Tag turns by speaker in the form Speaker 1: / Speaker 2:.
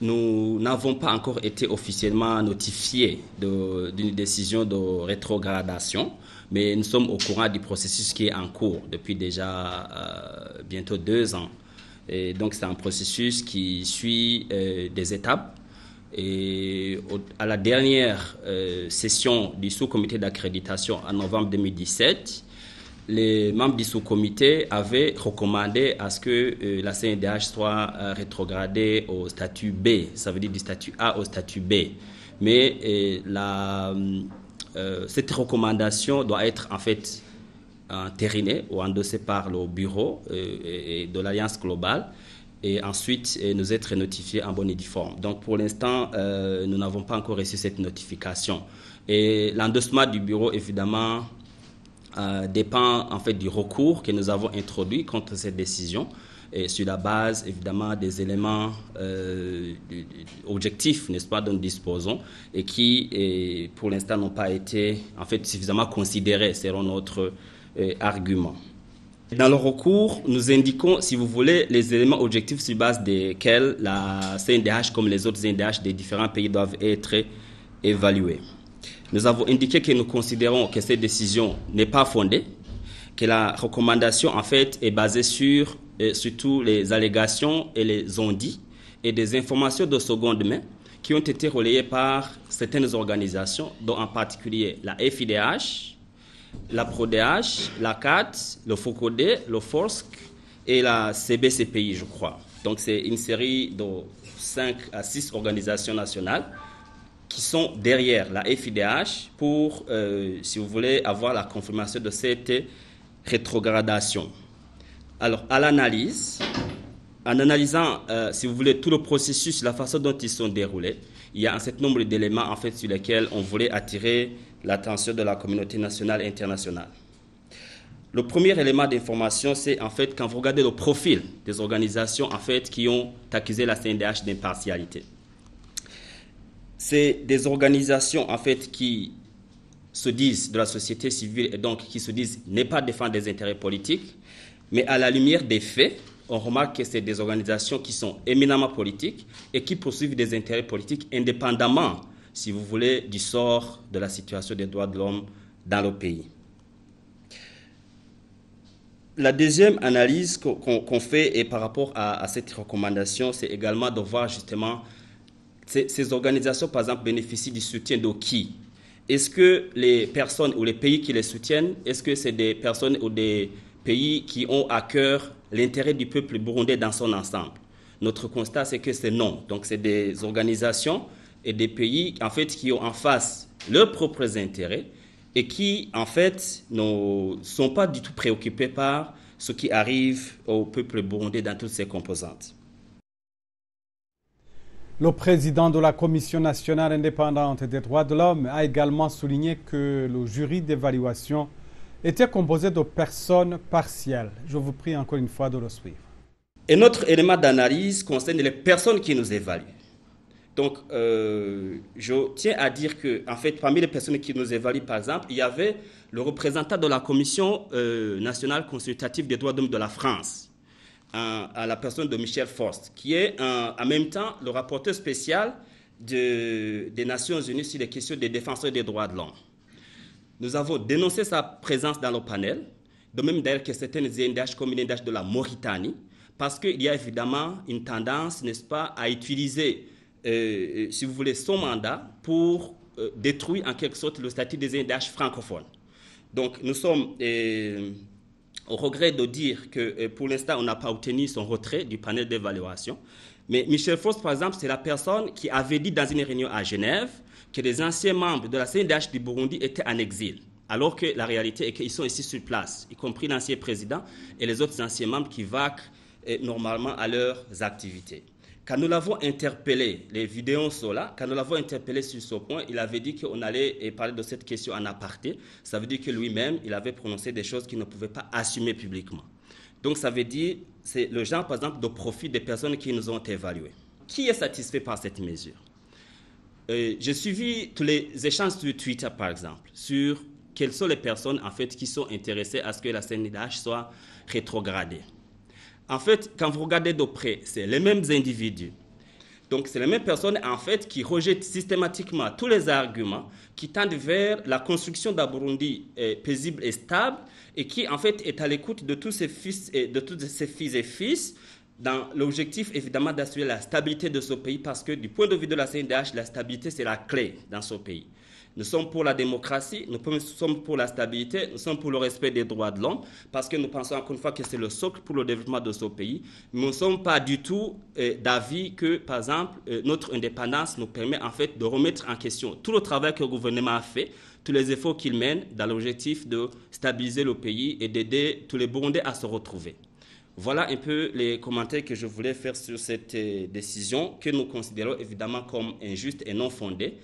Speaker 1: nous n'avons pas encore été officiellement notifiés d'une décision de rétrogradation, mais nous sommes au courant du processus qui est en cours depuis déjà euh, bientôt deux ans. donc c'est un processus qui suit euh, des étapes. Et à la dernière euh, session du sous-comité d'accréditation en novembre 2017, les membres du sous-comité avaient recommandé à ce que euh, la CNDH soit euh, rétrogradée au statut B, ça veut dire du statut A au statut B. Mais euh, cette recommandation doit être en fait entérinée ou endossée par le bureau et, de l'Alliance globale et ensuite nous être notifiés en bonne et due forme. Donc pour l'instant, nous n'avons pas encore reçu cette notification. Et l'endossement du bureau, évidemment, euh, dépend en fait du recours que nous avons introduit contre cette décision sur la base évidemment des éléments euh, objectifs, n'est-ce pas, dont nous disposons et qui pour l'instant n'ont pas été en fait suffisamment considérés selon notre euh, argument. Dans le recours, nous indiquons, si vous voulez, les éléments objectifs sur base desquels la CNDH, comme les autres CNDH des différents pays, doivent être évalués nous avons indiqué que nous considérons que cette décision n'est pas fondée, que la recommandation en fait est basée sur et euh, surtout les allégations et les ondits et des informations de seconde main qui ont été relayées par certaines organisations, dont en particulier la FIDH, la PRODH, la CAT, le FOCOD, le FORSC et la CBCPI, je crois. Donc c'est une série de 5 à 6 organisations nationales qui sont derrière la FIDH pour, euh, si vous voulez, avoir la confirmation de cette rétrogradation. Alors, à l'analyse, en analysant, euh, si vous voulez, tout le processus, la façon dont ils sont déroulés, il y a un certain nombre d'éléments, en fait, sur lesquels on voulait attirer l'attention de la communauté nationale et internationale. Le premier élément d'information, c'est en fait quand vous regardez le profil des organisations en fait qui ont accusé la CNDH d'impartialité c'est des organisations en fait qui se disent de la société civile et donc qui se disent n'est pas défendre des intérêts politiques, mais à la lumière des faits, on remarque que c'est des organisations qui sont éminemment politiques et qui poursuivent des intérêts politiques indépendamment, si vous voulez, du sort de la situation des droits de l'homme dans le pays. La deuxième analyse qu'on fait et par rapport à, à cette recommandation, c'est également de voir justement ces, organisations, par exemple, bénéficient du soutien de qui Est-ce que les personnes ou les pays qui les soutiennent, est-ce que c'est des personnes ou des pays qui ont à cœur l'intérêt du peuple burundais dans son ensemble Notre constat, c'est que c'est non. Donc, c'est des organisations et des pays, en fait, qui ont en face leurs propres intérêts et qui, en fait, ne sont pas du tout préoccupés par ce qui arrive au peuple burundais dans toutes ses composantes. Le président de la Commission nationale indépendante des droits de l'homme a également souligné que le jury d'évaluation était composé de personnes partielles. Je vous prie encore une fois de le suivre. Et notre élément d'analyse concerne les personnes qui nous évaluent. Donc, euh, je tiens à dire que, en fait, parmi les personnes qui nous évaluent, par exemple, il y avait le représentant de la Commission euh, nationale consultative des droits de l'homme de la France euh, à, la personne de Michel Forst, qui est euh, en même temps le rapporteur spécial de, des Nations Unies sur les questions des défenseurs des droits de l'homme. Nous avons dénoncé sa présence dans le panel, de même d'ailleurs que certaines INDH comme l'INDH de la Mauritanie, parce qu'il y a évidemment une tendance, n'est-ce pas, à utiliser, euh, si vous voulez, son mandat pour détruire en quelque sorte le statut des INDH francophones. Donc nous sommes on regret de dire que euh, pour l'instant, on n'a pas obtenu son retrait du panel d'évaluation. Mais Michel Faust, par exemple, c'est la personne qui avait dit dans une réunion à Genève que les anciens membres de la CNDH du Burundi étaient en exil. Alors que la réalité est qu'ils sont ici sur place, y compris l'ancien président et les autres anciens membres qui vaquent euh, normalement à leurs activités. Quand nous l'avons interpellé, les vidéos sont là, quand nous l'avons interpellé sur ce point, il avait dit qu'on allait parler de cette question en aparté. Ça veut dire que lui-même, il avait prononcé des choses qu'il ne pouvait pas assumer publiquement. Donc ça veut dire, c'est le genre, par exemple, de profit des personnes qui nous ont évaluées. Qui est satisfait par cette mesure euh, J'ai suivi tous les échanges sur Twitter, par exemple, sur quelles sont les personnes, en fait, qui sont intéressées à ce que la CNDH soit rétrogradée. En fait, quand vous regardez de près, c'est les mêmes individus. Donc, c'est les mêmes personnes, en fait, qui rejettent systématiquement tous les arguments qui tendent vers la construction d'un Burundi euh, paisible et stable et qui, en fait, est à l'écoute de tous ses fils et de tous ses fils et fils dans l'objectif, évidemment, d'assurer la stabilité de ce pays parce que, du point de vue de la CNDH, la stabilité, c'est la clé dans ce pays. Nous sommes pour la démocratie, nous sommes pour la stabilité, nous sommes pour le respect des droits de l'homme, parce que nous pensons encore une fois que c'est le socle pour le développement de ce pays. nous ne sommes pas du tout euh, d'avis que, par exemple, euh, notre indépendance nous permet en fait de remettre en question tout le travail que le gouvernement a fait, tous les efforts qu'il mène dans l'objectif de stabiliser le pays et d'aider tous les Burundais à se retrouver. Voilà un peu les commentaires que je voulais faire sur cette euh, décision que nous considérons évidemment comme injuste et non fondée.